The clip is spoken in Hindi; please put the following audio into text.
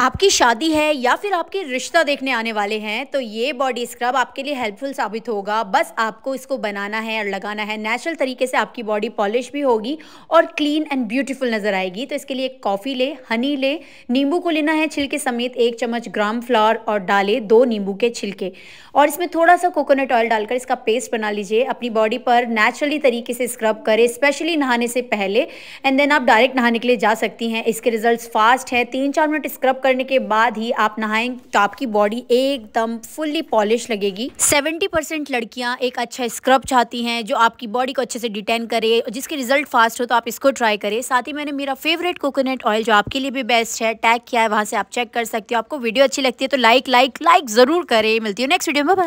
आपकी शादी है या फिर आपके रिश्ता देखने आने वाले हैं तो ये बॉडी स्क्रब आपके लिए हेल्पफुल साबित होगा बस आपको इसको बनाना है और लगाना है नेचुरल तरीके से आपकी बॉडी पॉलिश भी होगी और क्लीन एंड ब्यूटीफुल नज़र आएगी तो इसके लिए एक कॉफ़ी ले हनी ले नींबू को लेना है छिलके समेत एक चम्मच ग्राम फ्लावर और डाले दो नींबू के छिलके और इसमें थोड़ा सा कोकोनट ऑयल डालकर इसका पेस्ट बना लीजिए अपनी बॉडी पर नेचुरली तरीके से स्क्रब करें स्पेशली नहाने से पहले एंड देन आप डायरेक्ट नहाने के लिए जा सकती हैं इसके रिजल्ट फास्ट है तीन चार मिनट स्क्रब करने के बाद ही आप नहाएंगे तो आपकी बॉडी एकदम फुल्ली पॉलिश लगेगी 70 परसेंट लड़कियाँ एक अच्छा स्क्रब चाहती हैं जो आपकी बॉडी को अच्छे से डिटेन करे जिसके रिजल्ट फास्ट हो तो आप इसको ट्राई करें साथ ही मैंने मेरा फेवरेट कोकोनट ऑयल जो आपके लिए भी बेस्ट है टैग किया है वहाँ से आप चेक कर सकते हो आपको वीडियो अच्छी लगती है तो लाइक लाइक लाइक ज़रूर करें मिलती है नेक्स्ट वीडियो में